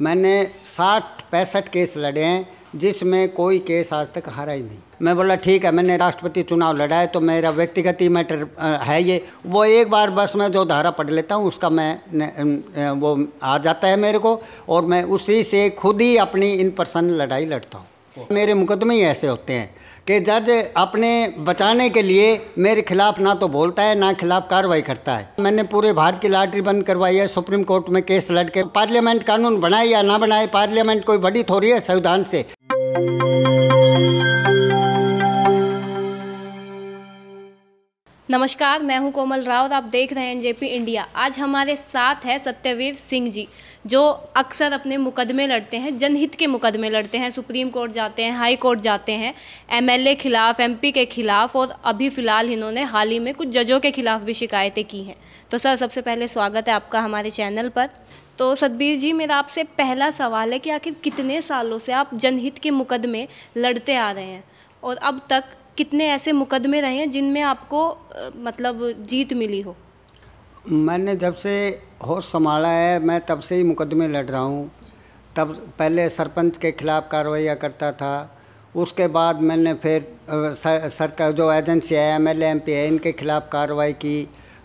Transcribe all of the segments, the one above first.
मैंने साठ पैंसठ केस लड़े हैं जिसमें कोई केस आज तक हारा ही नहीं मैं बोला ठीक है मैंने राष्ट्रपति चुनाव लड़ा है तो मेरा व्यक्तिगत ही मैटर है ये वो एक बार बस मैं जो धारा पढ़ लेता हूँ उसका मैं न, न, वो आ जाता है मेरे को और मैं उसी से खुद ही अपनी इन पर्सन लड़ाई लड़ता हूँ मेरे मुकदमे ही ऐसे होते हैं कि जज अपने बचाने के लिए मेरे खिलाफ़ ना तो बोलता है ना खिलाफ कार्रवाई करता है मैंने पूरे भारत की लॉटरी बंद करवाई है सुप्रीम कोर्ट में केस लड़ के पार्लियामेंट कानून बनाए या ना बनाए पार्लियामेंट कोई बड़ी थोड़ी है संविधान से नमस्कार मैं हूं कोमल राव और आप देख रहे हैं जेपी इंडिया आज हमारे साथ है सत्यवीर सिंह जी जो अक्सर अपने मुकदमे लड़ते हैं जनहित के मुकदमे लड़ते हैं सुप्रीम कोर्ट जाते हैं हाई कोर्ट जाते हैं एमएलए खिलाफ एमपी के खिलाफ और अभी फ़िलहाल इन्होंने हाल ही में कुछ जजों के खिलाफ भी शिकायतें की हैं तो सर सबसे पहले स्वागत है आपका हमारे चैनल पर तो सतबीर जी मेरा आपसे पहला सवाल है कि आखिर कितने सालों से आप जनहित के मुकदमे लड़ते आ रहे हैं और अब तक कितने ऐसे मुकदमे रहे हैं जिनमें आपको मतलब जीत मिली हो मैंने जब से होश संभाला है मैं तब से ही मुकदमे लड़ रहा हूँ तब पहले सरपंच के खिलाफ कार्रवाइयाँ करता था उसके बाद मैंने फिर सरकार जो एजेंसी है एम एल एम पी है इनके खिलाफ कार्रवाई की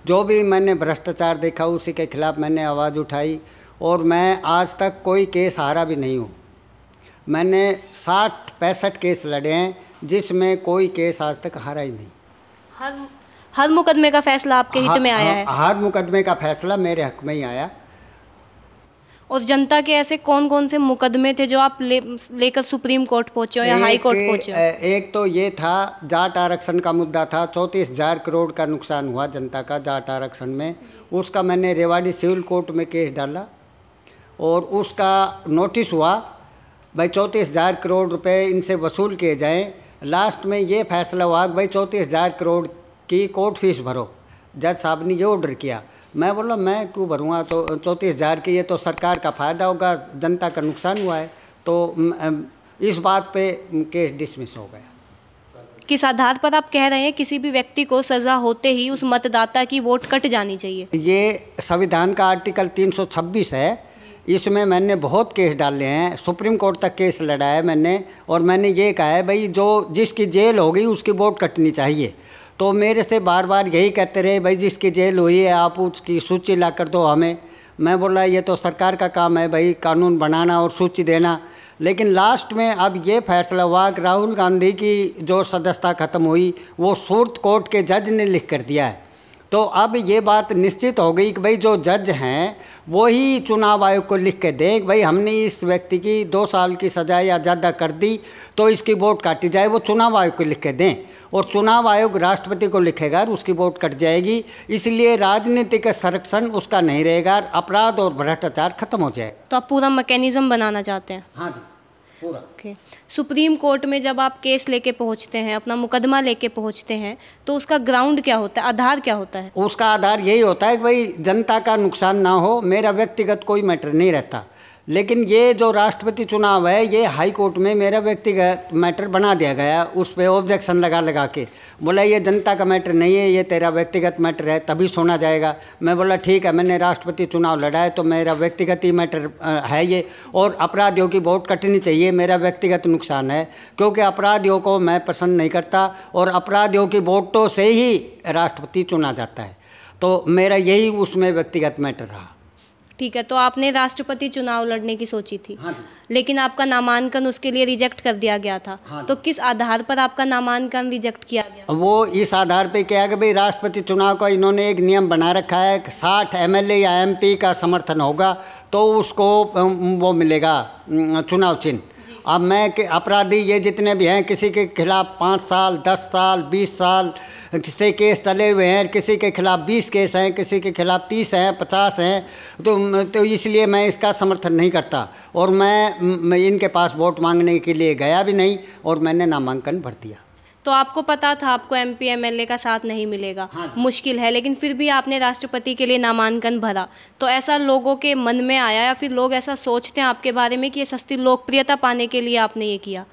जो भी मैंने भ्रष्टाचार देखा उसी के खिलाफ मैंने आवाज़ उठाई और मैं आज तक कोई केस हारा भी नहीं हूँ मैंने साठ पैंसठ केस लड़े हैं जिसमें कोई केस आज तक हारा ही नहीं हर हर मुकदमे का फैसला आपके हित में आया है हर मुकदमे का फैसला मेरे हक में ही आया और जनता के ऐसे कौन कौन से मुकदमे थे जो आप ले लेकर सुप्रीम कोर्ट पहुंचे हो या हाई कोर्ट पहुंचे हो एक तो ये था जाट आरक्षण का मुद्दा था चौंतीस हजार करोड़ का नुकसान हुआ जनता का जाट आरक्षण में उसका मैंने रेवाड़ी सिविल कोर्ट में केस डाला और उसका नोटिस हुआ भाई चौंतीस हजार करोड़ रुपए इनसे वसूल किए जाएं लास्ट में ये फैसला हुआ कि भाई चौंतीस हज़ार करोड़ की कोर्ट फीस भरो जज साहब ने ये ऑर्डर किया मैं बोला मैं क्यों भरूँगा तो चौंतीस हज़ार की ये तो सरकार का फ़ायदा होगा जनता का नुकसान हुआ है तो इस बात पे केस डिसमिस हो गया किस आधार पर आप कह रहे हैं किसी भी व्यक्ति को सज़ा होते ही उस मतदाता की वोट कट जानी चाहिए ये संविधान का आर्टिकल तीन है इसमें मैंने बहुत केस डाले हैं सुप्रीम कोर्ट तक केस लड़ा है मैंने और मैंने ये कहा है भाई जो जिसकी जेल हो गई उसकी वोट कटनी चाहिए तो मेरे से बार बार यही कहते रहे भाई जिसकी जेल हुई है आप उसकी सूची ला कर दो हमें मैं बोला ये तो सरकार का काम है भाई कानून बनाना और सूची देना लेकिन लास्ट में अब ये फैसला हुआ कि राहुल गांधी की जो सदस्यता ख़त्म हुई वो सूरत कोर्ट के जज ने लिख कर दिया है तो अब ये बात निश्चित हो गई कि भाई जो जज हैं वही चुनाव आयोग को लिख के दें भाई हमने इस व्यक्ति की दो साल की सजा या ज़्यादा कर दी तो इसकी वोट काटी जाए वो चुनाव आयोग को लिख के दें और चुनाव आयोग राष्ट्रपति को लिखेगा उसकी वोट कट जाएगी इसलिए राजनीतिक संरक्षण उसका नहीं रहेगा अपराध और भ्रष्टाचार खत्म हो जाए तो आप पूरा मैकेनिज्म बनाना चाहते हैं हाँ जी ओके सुप्रीम कोर्ट में जब आप केस लेके पहुंचते हैं अपना मुकदमा लेके पहुंचते हैं तो उसका ग्राउंड क्या होता है आधार क्या होता है उसका आधार यही होता है कि भाई जनता का नुकसान ना हो मेरा व्यक्तिगत कोई मैटर नहीं रहता लेकिन ये जो राष्ट्रपति चुनाव है ये हाई कोर्ट में मेरा व्यक्तिगत मैटर बना दिया गया उस पर ऑब्जेक्शन लगा लगा के बोला ये जनता का मैटर नहीं है ये तेरा व्यक्तिगत मैटर है तभी सुना जाएगा मैं बोला ठीक है मैंने राष्ट्रपति चुनाव लड़ा है तो मेरा व्यक्तिगत ही मैटर है ये और अपराधियों की वोट कटनी चाहिए मेरा व्यक्तिगत नुकसान है क्योंकि अपराधियों को मैं पसंद नहीं करता और अपराधियों की वोटों से ही राष्ट्रपति चुना जाता है तो मेरा यही उसमें व्यक्तिगत मैटर रहा ठीक है तो आपने राष्ट्रपति चुनाव लड़ने की सोची थी हाँ लेकिन आपका नामांकन उसके लिए रिजेक्ट कर दिया गया था हाँ तो किस आधार पर आपका नामांकन रिजेक्ट किया गया वो इस आधार पर है कि भाई राष्ट्रपति चुनाव का इन्होंने एक नियम बना रखा है कि साठ एम या एम का समर्थन होगा तो उसको वो मिलेगा चुनाव चिन्ह अब मैं अपराधी ये जितने भी हैं किसी के खिलाफ पाँच साल दस साल बीस साल किसी केस चले हुए हैं किसी के खिलाफ बीस केस हैं किसी के खिलाफ तीस हैं पचास हैं तो तो इसलिए मैं इसका समर्थन नहीं करता और मैं, मैं इनके पास वोट मांगने के लिए गया भी नहीं और मैंने नामांकन भर दिया तो आपको पता था आपको M P M L A का साथ नहीं मिलेगा हाँ। मुश्किल है लेकिन फिर भी आपने राष्ट्रपति के लिए नामांकन भरा तो ऐसा लोगों के मन में आया या फिर लोग ऐसा सोचते हैं आपके बारे में कि ये सस्ती लोकप्रियता पाने के लिए आपने ये किया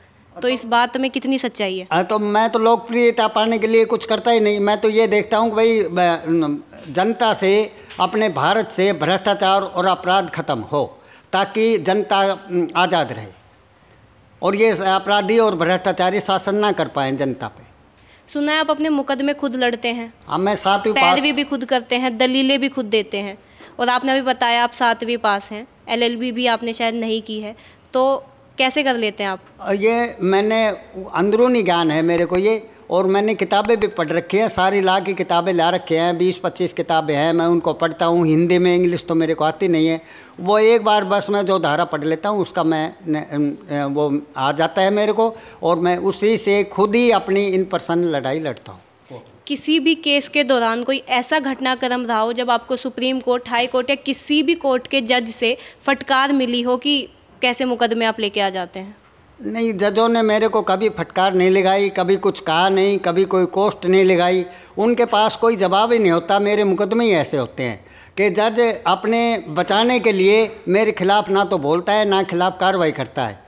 तो इस बात में कितनी सच्चाई है हाँ, तो मैं तो लोकप्रियता पाने के लिए कुछ करता ही नहीं मैं तो ये देखता हूँ कि भाई जनता से अपने भारत से भ्रष्टाचार और अपराध खत्म हो ताकि जनता आज़ाद रहे और ये अपराधी और भ्रष्टाचारी शासन ना कर पाए जनता पे सुना है आप अपने मुकदमे खुद लड़ते हैं हाँ मैं सातवीं पैरवी भी खुद करते हैं दलीलें भी खुद देते हैं और आपने अभी बताया आप सातवीं पास हैं एलएलबी भी आपने शायद नहीं की है तो कैसे कर लेते हैं आप ये मैंने अंदरूनी ज्ञान है मेरे को ये और मैंने किताबें भी पढ़ रखी हैं सारी ला की किताबें ला रखी हैं बीस पच्चीस किताबें हैं मैं उनको पढ़ता हूँ हिंदी में इंग्लिश तो मेरे को आती नहीं है वो एक बार बस मैं जो धारा पढ़ लेता हूँ उसका मैं न, न, वो आ जाता है मेरे को और मैं उसी से खुद ही अपनी इन पर्सन लड़ाई लड़ता हूँ किसी भी केस के दौरान कोई ऐसा घटनाक्रम रहा हो जब आपको सुप्रीम कोर्ट हाई कोर्ट या किसी भी कोर्ट के जज से फटकार मिली हो कि कैसे मुकदमे आप लेके आ जाते हैं नहीं जजों ने मेरे को कभी फटकार नहीं लगाई कभी कुछ कहा नहीं कभी कोई कोस्ट नहीं लगाई उनके पास कोई जवाब ही नहीं होता मेरे मुकदमे ही ऐसे होते हैं कि जज अपने बचाने के लिए मेरे खिलाफ़ ना तो बोलता है ना खिलाफ कार्रवाई करता है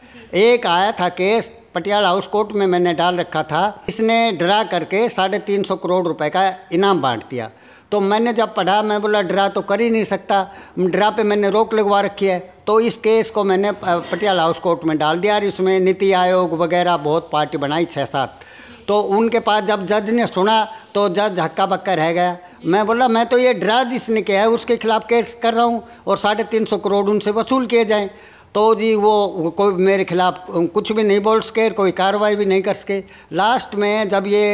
एक आया था केस पटियाला हाउस कोर्ट में मैंने डाल रखा था इसने डरा करके साढ़े तीन सौ करोड़ रुपए का इनाम बांट दिया तो मैंने जब पढ़ा मैं बोला ड्रा तो कर ही नहीं सकता ड्रा पे मैंने रोक लगवा रखी है तो इस केस को मैंने पटियाला हाउस कोर्ट में डाल दिया और इसमें नीति आयोग वगैरह बहुत पार्टी बनाई छः सात तो उनके पास जब जज ने सुना तो जज हक्का बक्का रह गया मैं बोला मैं तो ये ड्रा जिसने किया है उसके खिलाफ केस कर रहा हूँ और साढ़े तीन सौ करोड़ उनसे वसूल किए जाएँ तो जी वो कोई मेरे खिलाफ कुछ भी नहीं बोल सके कोई कार्रवाई भी नहीं कर सके लास्ट में जब ये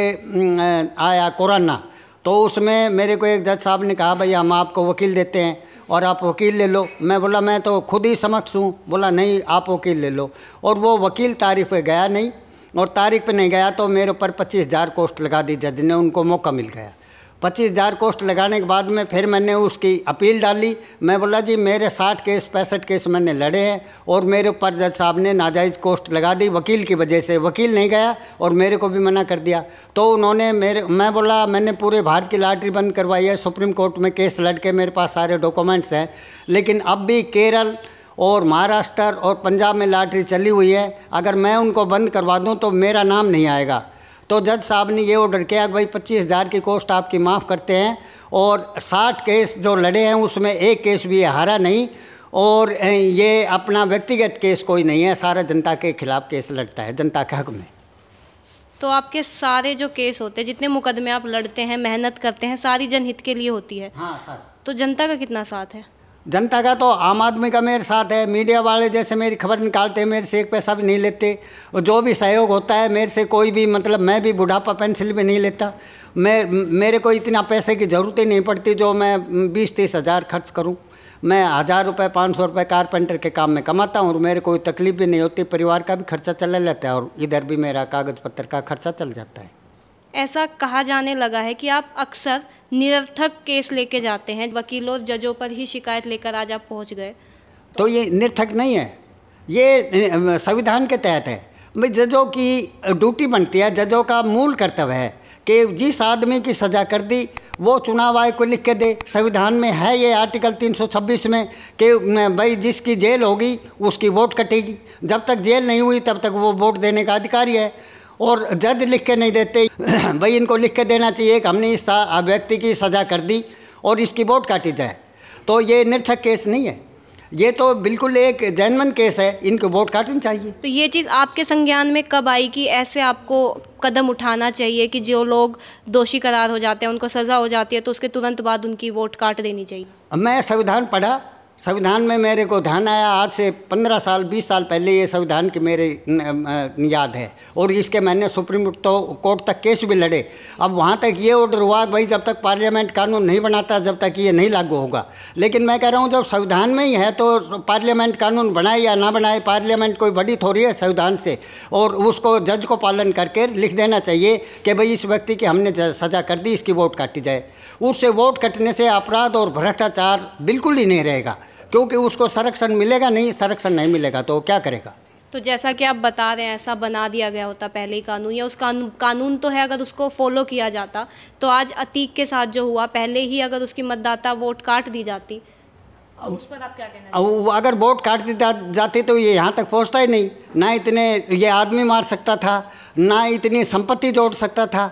आया कोरोना तो उसमें मेरे को एक जज साहब ने कहा भाई हम आपको वकील देते हैं और आप वकील ले लो मैं बोला मैं तो खुद ही समक्ष हूँ बोला नहीं आप वकील ले लो और वो वकील तारीख पे गया नहीं और तारीख पे नहीं गया तो मेरे ऊपर पच्चीस हज़ार कोस्ट लगा दी जज ने उनको मौका मिल गया पच्चीस हज़ार कोस्ट लगाने के बाद में फिर मैंने उसकी अपील डाली मैं बोला जी मेरे साठ केस पैंसठ केस मैंने लड़े हैं और मेरे ऊपर जज साहब ने नाजायज़ कोस्ट लगा दी वकील की वजह से वकील नहीं गया और मेरे को भी मना कर दिया तो उन्होंने मेरे मैं बोला मैंने पूरे भारत की लाटरी बंद करवाई है सुप्रीम कोर्ट में केस लड़ के मेरे पास सारे डॉक्यूमेंट्स हैं लेकिन अब भी केरल और महाराष्ट्र और पंजाब में लाटरी चली हुई है अगर मैं उनको बंद करवा दूँ तो मेरा नाम नहीं आएगा तो जज साहब ने ये ऑर्डर किया कि भाई पच्चीस हज़ार की कोस्ट आपकी माफ़ करते हैं और साठ केस जो लड़े हैं उसमें एक केस भी हारा नहीं और ये अपना व्यक्तिगत केस कोई नहीं है सारा जनता के खिलाफ केस लड़ता है जनता के हक में तो आपके सारे जो केस होते हैं जितने मुकदमे आप लड़ते हैं मेहनत करते हैं सारी जनहित के लिए होती है हाँ सर तो जनता का कितना साथ है जनता का तो आम आदमी का मेरे साथ है मीडिया वाले जैसे मेरी खबर निकालते हैं मेरे से एक पैसा भी नहीं लेते और जो भी सहयोग होता है मेरे से कोई भी मतलब मैं भी बुढ़ापा पेंसिल भी नहीं लेता मैं मेरे को इतना पैसे की ज़रूरत ही नहीं पड़ती जो मैं बीस तीस हज़ार खर्च करूँ मैं हज़ार रुपये पाँच सौ रुपये कारपेंटर के काम में कमाता हूँ और मेरे कोई तकलीफ भी नहीं होती परिवार का भी खर्चा चला लेता है और इधर भी मेरा कागज़ पत्र का खर्चा चल जाता है ऐसा कहा जाने लगा है कि आप अक्सर निरर्थक केस लेके जाते हैं वकीलों जजों पर ही शिकायत लेकर आज आप पहुँच गए तो, तो ये निरर्थक नहीं है ये संविधान के तहत है जजों की ड्यूटी बनती है जजों का मूल कर्तव्य है कि जिस आदमी की सज़ा कर दी वो चुनाव आयोग को लिख के दे संविधान में है ये आर्टिकल 326 में कि भाई जिसकी जेल होगी उसकी वोट कटेगी जब तक जेल नहीं हुई तब तक वो वोट देने का अधिकारी है और जज लिख के नहीं देते भाई इनको लिख के देना चाहिए कि हमने इस व्यक्ति की सज़ा कर दी और इसकी वोट काटी जाए तो ये निर्थक केस नहीं है ये तो बिल्कुल एक जैनमन केस है इनको वोट काटनी चाहिए तो ये चीज़ आपके संज्ञान में कब आई कि ऐसे आपको कदम उठाना चाहिए कि जो लोग दोषी करार हो जाते हैं उनको सज़ा हो जाती है तो उसके तुरंत बाद उनकी वोट काट देनी चाहिए मैं संविधान पढ़ा संविधान में मेरे को ध्यान आया आज से पंद्रह साल बीस साल पहले ये संविधान की मेरे याद है और इसके मैंने सुप्रीम तो कोर्ट तक केस भी लड़े अब वहाँ तक ये ऑर्डर हुआ भाई जब तक पार्लियामेंट कानून नहीं बनाता जब तक ये नहीं लागू होगा लेकिन मैं कह रहा हूँ जब संविधान में ही है तो पार्लियामेंट कानून बनाए या ना बनाए पार्लियामेंट कोई बड़ी थोड़ी है संविधान से और उसको जज को पालन करके लिख देना चाहिए कि भाई इस व्यक्ति की हमने सजा कर दी इसकी वोट काटी जाए उससे वोट कटने से अपराध और भ्रष्टाचार बिल्कुल ही नहीं रहेगा क्योंकि उसको संरक्षण मिलेगा नहीं संरक्षण नहीं मिलेगा तो क्या करेगा तो जैसा कि आप बता रहे हैं ऐसा बना दिया गया होता पहले ही कानून या उस कानून कानून तो है अगर उसको फॉलो किया जाता तो आज अतीक के साथ जो हुआ पहले ही अगर उसकी मतदाता वोट काट दी जाती तो उस पर आप क्या कहना अब अगर वोट काट दी जाती तो ये यहाँ तक पहुँचता ही नहीं ना इतने ये आदमी मार सकता था ना इतनी संपत्ति जोड़ सकता था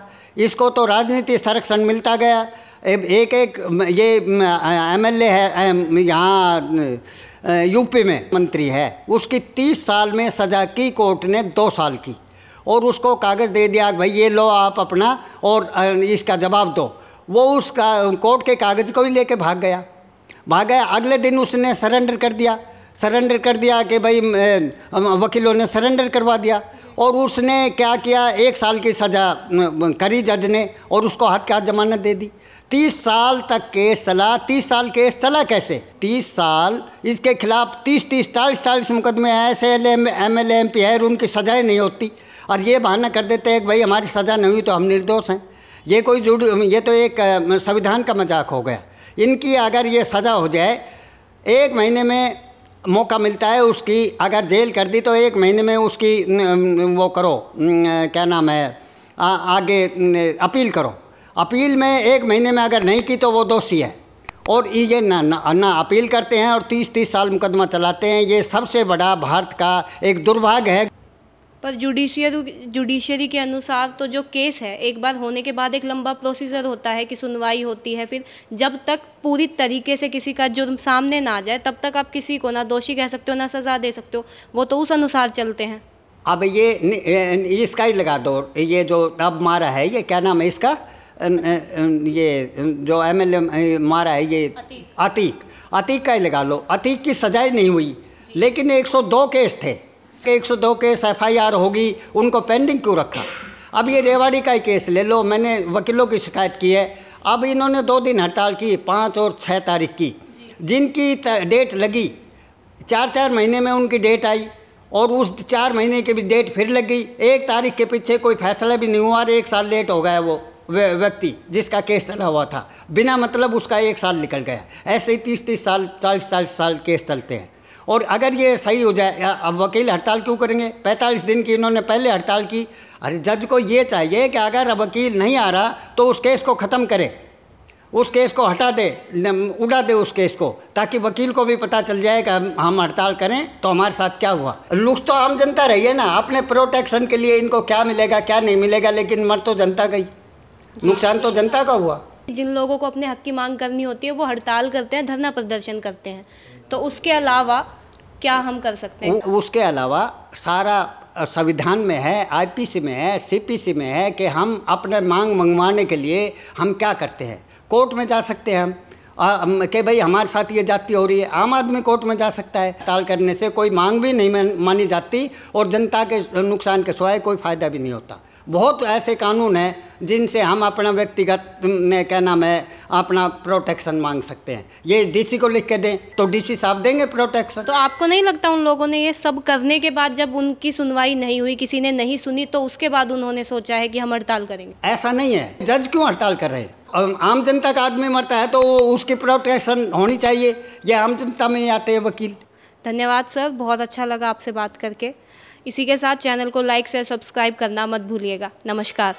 इसको तो राजनीति संरक्षण मिलता गया एक एक ये एम एल ए है यहाँ यूपी में मंत्री है उसकी तीस साल में सजा की कोर्ट ने दो साल की और उसको कागज़ दे दिया भाई ये लो आप अपना और इसका जवाब दो वो उसका कोर्ट के कागज़ को ही लेके भाग गया भाग गया अगले दिन उसने सरेंडर कर दिया सरेंडर कर दिया कि भाई वकीलों ने सरेंडर करवा दिया और उसने क्या किया एक साल की सज़ा करी जज ने और उसको हथ के हाथ जमानत दे दी तीस साल तक के सलाह तीस साल के सलाह कैसे तीस साल इसके खिलाफ तीस तीस चालीस चालीस मुकदमे हैं S L M M L M P है उनकी सजाएँ नहीं होती और ये बहाना कर देते हैं कि भाई हमारी सज़ा नहीं हुई तो हम निर्दोष हैं ये कोई जुड़ ये तो एक संविधान का मजाक हो गया इनकी अगर ये सज़ा हो जाए एक महीने में मौका मिलता है उसकी अगर जेल कर दी तो एक महीने में उसकी वो करो क्या नाम है आ, आगे अपील करो अपील में एक महीने में अगर नहीं की तो वो दोषी है और ये ना ना, ना अपील करते हैं और तीस तीस साल मुकदमा चलाते हैं ये सबसे बड़ा भारत का एक दुर्भाग्य है पर जुडिशियर जुडिशियरी के अनुसार तो जो केस है एक बार होने के बाद एक लंबा प्रोसीजर होता है कि सुनवाई होती है फिर जब तक पूरी तरीके से किसी का जुर्म सामने ना आ जाए तब तक आप किसी को ना दोषी कह सकते हो ना सज़ा दे सकते हो वो तो उस अनुसार चलते हैं अब ये इसका ही लगा दो ये जो अब मारा है ये क्या नाम है इसका ये जो एमएलए मारा है ये अतीक अतीक का ही लगा लो अतीक की सजाई नहीं हुई लेकिन 102 केस थे कि 102 केस एफआईआर होगी उनको पेंडिंग क्यों रखा अब ये रेवाड़ी का ही केस ले लो मैंने वकीलों की शिकायत की है अब इन्होंने दो दिन हड़ताल की पाँच और छः तारीख की जिनकी डेट लगी चार चार महीने में उनकी डेट आई और उस चार महीने की भी डेट फिर लग गई एक तारीख के पीछे कोई फैसला भी नहीं हुआ और एक साल लेट हो गया वो व्यक्ति जिसका केस चला हुआ था बिना मतलब उसका एक साल निकल गया ऐसे ही तीस तीस साल चालीस चालीस साल केस चलते हैं और अगर ये सही हो जाए अब वकील हड़ताल क्यों करेंगे पैंतालीस दिन की इन्होंने पहले हड़ताल की अरे जज को ये चाहिए कि अगर वकील नहीं आ रहा तो उस केस को ख़त्म करे उस केस को हटा दे उड़ा दे उस केस को ताकि वकील को भी पता चल जाए कि हम हड़ताल करें तो हमारे साथ क्या हुआ लुक तो आम जनता रही है ना अपने प्रोटेक्शन के लिए इनको क्या मिलेगा क्या नहीं मिलेगा लेकिन मर तो जनता गई नुकसान तो जनता का हुआ जिन लोगों को अपने हक की मांग करनी होती है वो हड़ताल करते हैं धरना प्रदर्शन करते हैं तो उसके अलावा क्या हम कर सकते हैं उसके अलावा सारा संविधान में है आईपीसी में है सीपीसी में है कि हम अपने मांग मंगवाने के लिए हम क्या करते हैं कोर्ट में जा सकते हैं हम कि भाई हमारे साथ ये जाति हो रही है आम आदमी कोर्ट में जा सकता है ताल करने से कोई मांग भी नहीं मानी जाती और जनता के नुकसान के सिवाय कोई फ़ायदा भी नहीं होता बहुत ऐसे कानून हैं जिनसे हम अपना व्यक्तिगत में क्या नाम है अपना प्रोटेक्शन मांग सकते हैं ये डीसी को लिख के दें तो डीसी साहब देंगे प्रोटेक्शन तो आपको नहीं लगता उन लोगों ने ये सब करने के बाद जब उनकी सुनवाई नहीं हुई किसी ने नहीं सुनी तो उसके बाद उन्होंने सोचा है कि हम हड़ताल करेंगे ऐसा नहीं है जज क्यों हड़ताल कर रहे हैं आम जनता का आदमी मरता है तो उसकी प्रोटेक्शन होनी चाहिए यह आम जनता में आते हैं वकील धन्यवाद सर बहुत अच्छा लगा आपसे बात करके इसी के साथ चैनल को लाइक से सब्सक्राइब करना मत भूलिएगा नमस्कार